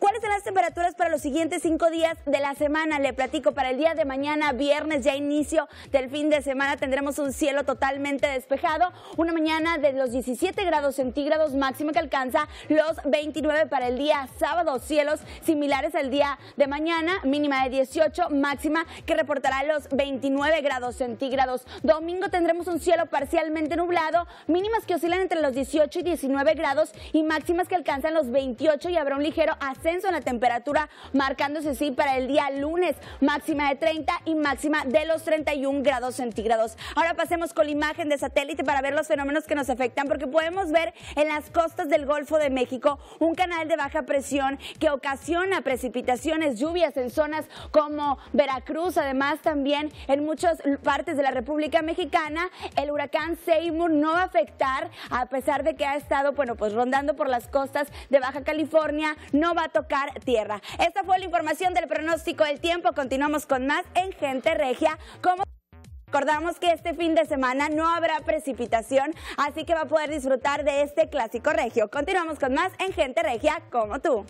¿Cuáles serán las temperaturas para los siguientes cinco días de la semana? Le platico, para el día de mañana, viernes, ya inicio del fin de semana, tendremos un cielo totalmente despejado, una mañana de los 17 grados centígrados máxima que alcanza los 29 para el día sábado, cielos similares al día de mañana, mínima de 18, máxima que reportará los 29 grados centígrados. Domingo tendremos un cielo parcialmente nublado, mínimas que oscilan entre los 18 y 19 grados y máximas que alcanzan los 28 y habrá un ligero acero en la temperatura, marcándose sí para el día lunes, máxima de 30 y máxima de los 31 grados centígrados. Ahora pasemos con la imagen de satélite para ver los fenómenos que nos afectan, porque podemos ver en las costas del Golfo de México un canal de baja presión que ocasiona precipitaciones, lluvias en zonas como Veracruz, además también en muchas partes de la República Mexicana, el huracán Seymour no va a afectar, a pesar de que ha estado, bueno, pues rondando por las costas de Baja California, no va a esta fue la información del pronóstico del tiempo. Continuamos con más en Gente Regia. Como Recordamos que este fin de semana no habrá precipitación, así que va a poder disfrutar de este clásico regio. Continuamos con más en Gente Regia como tú.